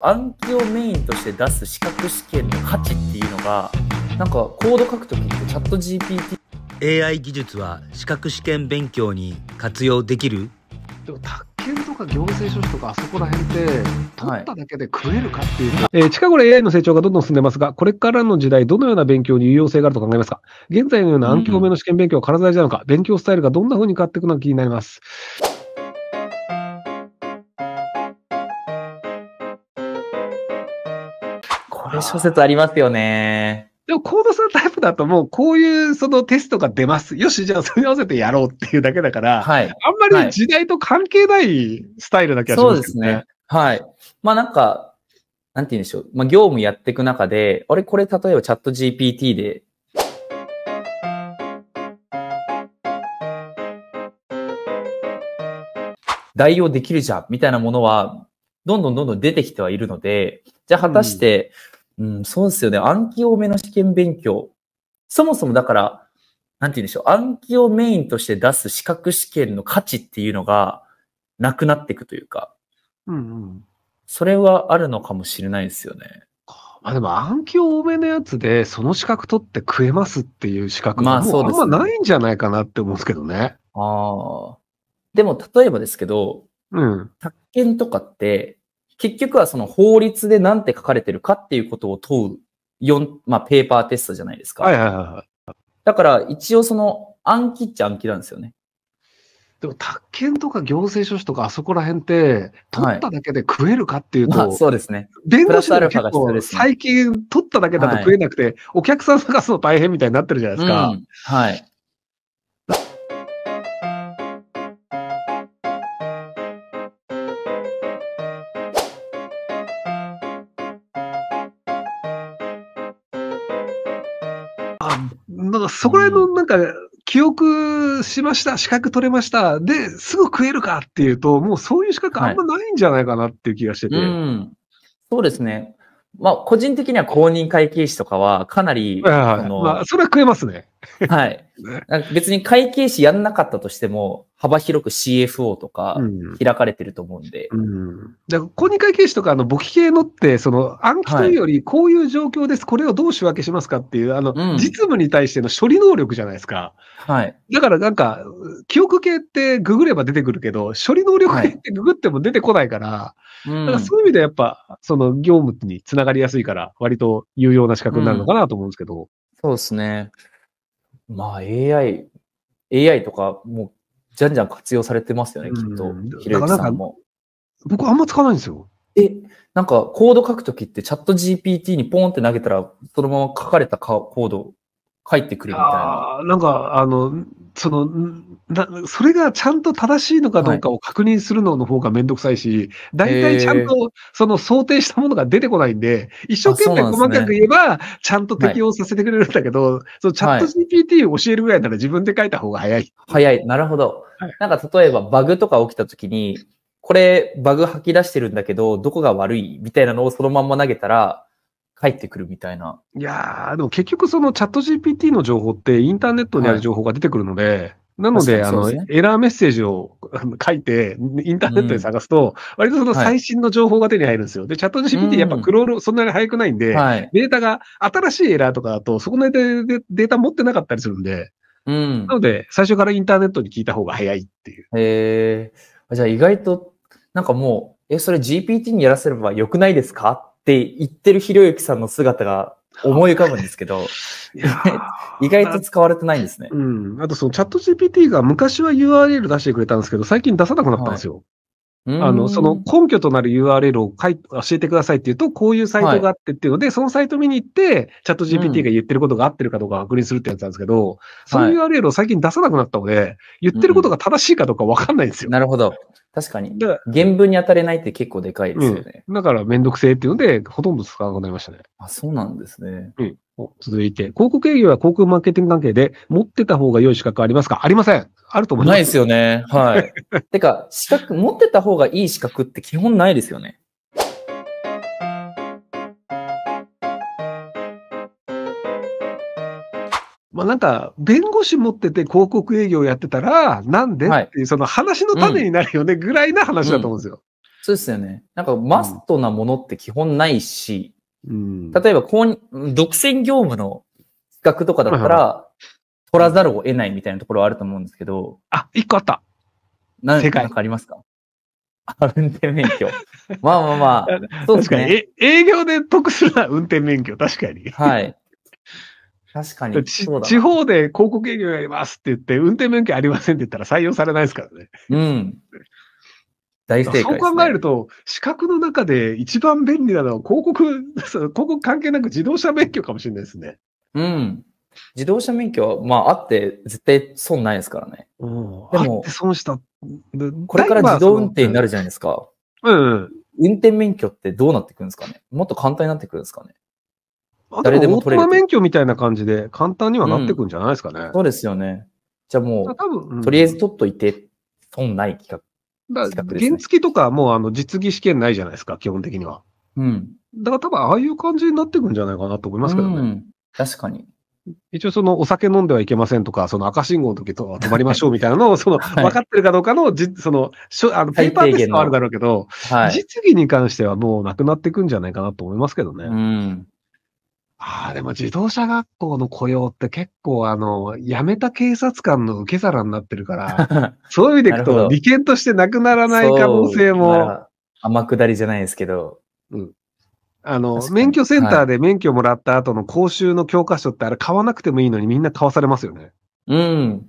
暗記をメインとして出す資格試験の価値っていうのがなんかコード書くときってチャット GPTAI 技術は資格試験勉強に活用できるでも宅建とか行政書士とかあそこら辺って取っただけで食えるかっていう、はい、えー、近頃 AI の成長がどんどん進んでますがこれからの時代どのような勉強に有用性があると考えますか現在のような暗記多めの試験勉強は体大事なのか、うん、勉強スタイルがどんな風に変わっていくのか気になりまする諸説ありますよね。でも、コードさんタイプだともう、こういうそのテストが出ます。よし、じゃあそれに合わせてやろうっていうだけだから、はい、あんまり時代と関係ないスタイルな気がしますね、い、そうですね。はい。まあなんか、なんて言うんでしょう。まあ業務やっていく中で、あれこれ例えばチャット GPT で代用できるじゃんみたいなものは、どんどんどんどん出てきてはいるので、じゃあ果たして、うんうん、そうですよね。暗記多めの試験勉強。そもそもだから、なんて言うんでしょう。暗記をメインとして出す資格試験の価値っていうのがなくなっていくというか。うんうん。それはあるのかもしれないですよね。まあでも暗記多めのやつで、その資格取って食えますっていう資格まあそうでんまないんじゃないかなって思うんですけどね。ああ。でも例えばですけど、うん。宅建とかって、結局はその法律で何て書かれてるかっていうことを問う4、まあ、ペーパーテストじゃないですか。はいはいはい。だから一応その暗記っちゃ暗記なんですよね。でも、宅建とか行政書士とかあそこら辺って、取っただけで食えるかっていうと、はいまあ、そうですね。弁護士とか最近取っただけだと食えなくて、はい、お客さん探すの大変みたいになってるじゃないですか。うん、はい。そこら辺のなんか、記憶しました、資格取れました、で、すぐ食えるかっていうと、もうそういう資格あんまないんじゃないかなっていう気がしてて。はいうん、そうですね。まあ、個人的には公認会計士とかは、かなり、あのまあ、それは食えますね。はい。別に会計士やんなかったとしても、幅広く CFO とか開かれてると思うんで。うん。公認会計士とか、あの、簿記系のって、その、暗記というより、こういう状況です、はい、これをどう仕分けしますかっていう、あの、うん、実務に対しての処理能力じゃないですか。はい。だから、なんか、記憶系ってググれば出てくるけど、処理能力系ってググっても出てこないから、はい、だからそういう意味ではやっぱ、その、業務につながりやすいから、割と有用な資格になるのかなと思うんですけど。うん、そうですね。まあ AI、AI とかもうじゃんじゃん活用されてますよね、きっと。ひろゆきさんも。僕あんま使わないんですよ。え、なんかコード書くときってチャット GPT にポンって投げたら、そのまま書かれたコード書いてくるみたいな。ああ、なんかあの、そのな、それがちゃんと正しいのかどうかを確認するのの方がめんどくさいし、大、は、体、い、ちゃんとその想定したものが出てこないんで、一生懸命細かく言えば、ちゃんと適用させてくれるんだけど、そのチャット GPT を教えるぐらいなら自分で書いた方が早い。早い。なるほど。なんか例えばバグとか起きた時に、これバグ吐き出してるんだけど、どこが悪いみたいなのをそのまんま投げたら、返ってくるみたいな。いやー、でも結局そのチャット GPT の情報ってインターネットにある情報が出てくるので、はいなので、でね、あの、エラーメッセージを書いて、インターネットで探すと、うん、割とその最新の情報が手に入るんですよ。はい、で、チャット GPT やっぱクロール、そんなに早くないんで、はい、データが、新しいエラーとかだと、そこまでデータ持ってなかったりするんで、うん、なので、最初からインターネットに聞いた方が早いっていう。へえ。じゃあ意外と、なんかもう、え、それ GPT にやらせればよくないですかって言ってるひろゆきさんの姿が思い浮かぶんですけど、意外と使われてないんですね。うん。あとそのチャット GPT が昔は URL 出してくれたんですけど、最近出さなくなったんですよ。あの、その根拠となる URL を書い教えてくださいっていうと、こういうサイトがあってっていうので、はい、そのサイト見に行って、チャット GPT が言ってることが合ってるかどうか確認するってやつなんですけど、うん、その URL を最近出さなくなったので、言ってることが正しいかどうかわかんないんですよ、うんなるほど。確かに。か原文に当たれないって結構でかいですよね。うん、だからめんどくせえっていうので、ほとんど使わなくなりましたね。あ、そうなんですね。うん。続いて、広告営業や広告マーケティング関係で持ってた方が良い資格ありますかありません。あると思います。ないですよね。はい。てか、資格、持ってた方がいい資格って基本ないですよね。まあ、なんか、弁護士持ってて広告営業やってたら、なんでっていう、その話の種になるよねぐらいな話だと思うんですよ。うんそうですよね。なんか、マストなものって基本ないし、例えばこう、独占業務の企画とかだったら、取らざるを得ないみたいなところはあると思うんですけど。あ、一個あった。何かありますか 運転免許。まあまあまあ。そうですね。か営業で得するな運転免許、確かに。はい。確かに。地方で広告営業やりますって言って、運転免許ありませんって言ったら採用されないですからね。うん。大正解、ね、そう考えると、資格の中で一番便利なのは広告、広告関係なく自動車免許かもしれないですね。うん。自動車免許は、まあ、あって絶対損ないですからね。うん、でも、損した。これから自動運転になるじゃないですか。うん、うん。運転免許ってどうなってくるんですかねもっと簡単になってくるんですかね誰でも取れる。免許みたいな感じで簡単にはなってくるんじゃないですかね。うん、そうですよね。じゃあもう、うん、とりあえず取っといて、損ない企画だから、原付とかもうあの実技試験ないじゃないですか、基本的には。うん。だから多分ああいう感じになってくんじゃないかなと思いますけどね。うん、確かに。一応そのお酒飲んではいけませんとか、その赤信号の時と止まりましょうみたいなのを、その分かってるかどうかの、じ、はい、その、しょあのペーパーテストはあるだろうけど、はい、実技に関してはもうなくなっていくんじゃないかなと思いますけどね。うん。ああ、でも自動車学校の雇用って結構あの、辞めた警察官の受け皿になってるから、そういう意味でいくと利権としてなくならない可能性も。天下りじゃないですけど。うん。あの、免許センターで免許もらった後の講習の教科書ってあれ買わなくてもいいのにみんな買わされますよね。うん。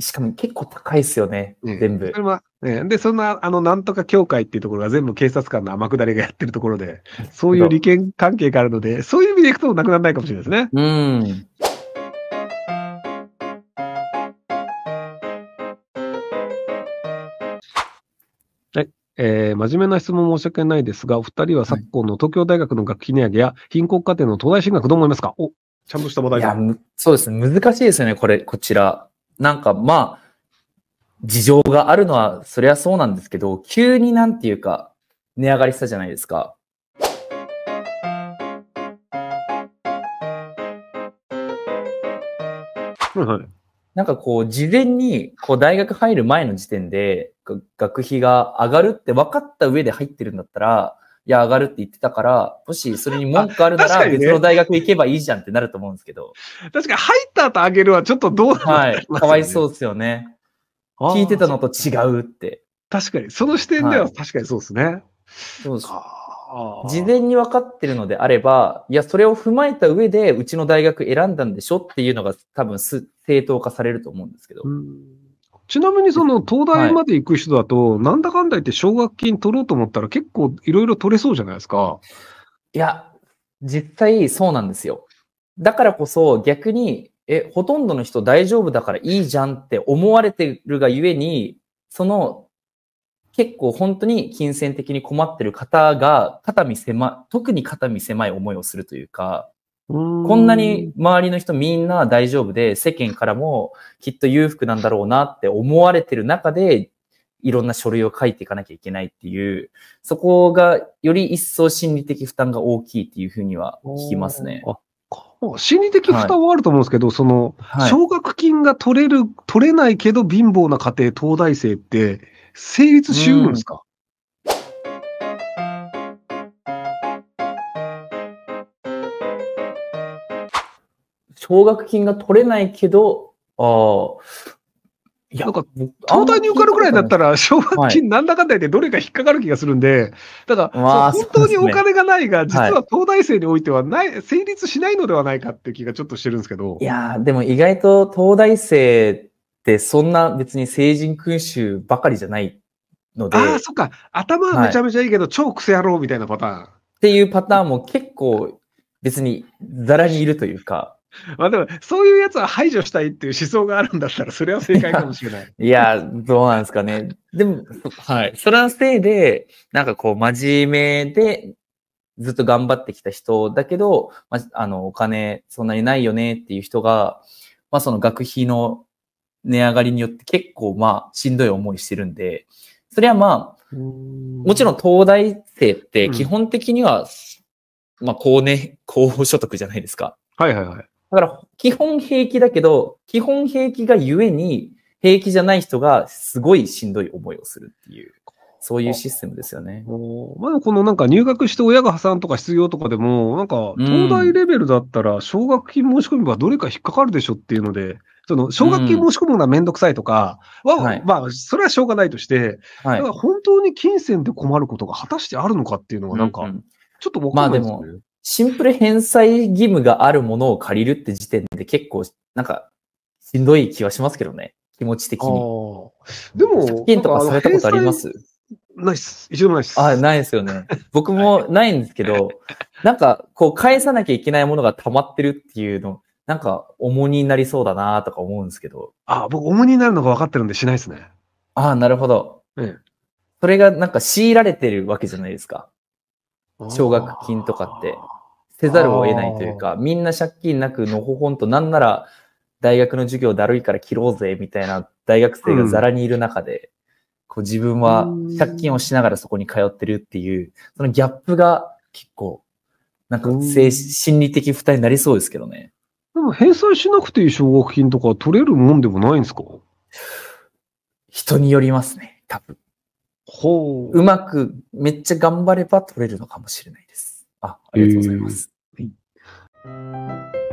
しかも結構高いですよね、全部。それは、ね、で、そんな、あの、なんとか協会っていうところが全部警察官の天下りがやってるところで、そういう利権関係があるので、そういう意味でいくとなくならないかもしれないですね。うん。えー、真面目な質問申し訳ないですが、お二人は昨今の東京大学の学費値上げや貧困家庭の東大進学どう思いますかお、ちゃんとした話題いや、そうですね。難しいですよね、これ、こちら。なんかまあ、事情があるのは、そりゃそうなんですけど、急になんていうか、値上がりしたじゃないですか。はいはい。なんかこう、事前に、こう、大学入る前の時点で、学費が上がるって分かった上で入ってるんだったら、いや、上がるって言ってたから、もしそれに文句あるなら、別の大学行けばいいじゃんってなると思うんですけど。確かに入った後上げるはちょっとどうなか、ね、はい。かわいそうですよね。聞いてたのと違うって。確かに。その視点では確かにそうですね。はい、そうです。事前に分かってるのであれば、いや、それを踏まえた上で、うちの大学選んだんでしょっていうのが多分正当化されると思うんですけど。ちなみにその東大まで行く人だと、はい、なんだかんだ言って奨学金取ろうと思ったら結構いろいろ取れそうじゃないですか。いや、実際そうなんですよ。だからこそ逆に、え、ほとんどの人大丈夫だからいいじゃんって思われてるがゆえに、その結構本当に金銭的に困ってる方が肩身狭い、特に肩身狭い思いをするというか、こんなに周りの人みんな大丈夫で、世間からもきっと裕福なんだろうなって思われてる中で、いろんな書類を書いていかなきゃいけないっていう、そこがより一層心理的負担が大きいっていうふうには聞きますね。心理的負担はあると思うんですけど、はい、その、奨学金が取れる、取れないけど貧乏な家庭、東大生って成立しうるんですか、奨学金が取れないけど、ああ、いや、なんか、東大に受かるくらいだったら、奨学金なんだかんだ言ってどれか引っかかる気がするんで、だから、本当にお金がないが、実は東大生においてはない、成立しないのではないかっていう気がちょっとしてるんですけど。いやでも意外と東大生ってそんな別に成人君主ばかりじゃないので。ああ、そっか。頭はめちゃめちゃいいけど、超癖野郎みたいなパターン。っていうパターンも結構別にざらにいるというか。まあでも、そういうやつは排除したいっていう思想があるんだったら、それは正解かもしれない。いや、どうなんですかね。でも、はい。それはせいで、なんかこう、真面目で、ずっと頑張ってきた人だけど、まあ、あの、お金そんなにないよねっていう人が、まあその学費の値上がりによって結構まあしんどい思いしてるんで、それはまあ、もちろん東大生って基本的には、うん、まあ高年、高所得じゃないですか。はいはいはい。だから、基本平気だけど、基本平気がゆえに、平気じゃない人がすごいしんどい思いをするっていう。そういうシステムですよね。まだこのなんか入学して親が破産とか失業とかでも、なんか東大レベルだったら奨学金申し込みばどれか引っかかるでしょっていうので、その奨学金申し込むのはめんどくさいとかは、うんはい、まあ、それはしょうがないとして、はい、だから本当に金銭で困ることが果たしてあるのかっていうのはなんか、ちょっと僕は、ね、まあでも、シンプル返済義務があるものを借りるって時点で結構、なんか、しんどい気はしますけどね。気持ち的に。でも、借金とかされたことありますないっす。一度もないっす。あ、ないですよね。僕もないんですけど、なんか、こう、返さなきゃいけないものが溜まってるっていうの、なんか、重荷になりそうだなとか思うんですけど。あ、僕、重荷になるのが分かってるんでしないですね。あなるほど。うん。それがなんか強いられてるわけじゃないですか。奨学金とかって。せざるを得ないというか、みんな借金なくのほほんと、なんなら大学の授業だるいから切ろうぜ、みたいな大学生がざらにいる中で、こう自分は借金をしながらそこに通ってるっていう、そのギャップが結構、なんか精心理的負担になりそうですけどね。でも返済しなくていい奨学金とか取れるもんでもないんですか人によりますね、多分。ほう。うまく、めっちゃ頑張れば取れるのかもしれないです。あ、ありがとうございます。Thank you.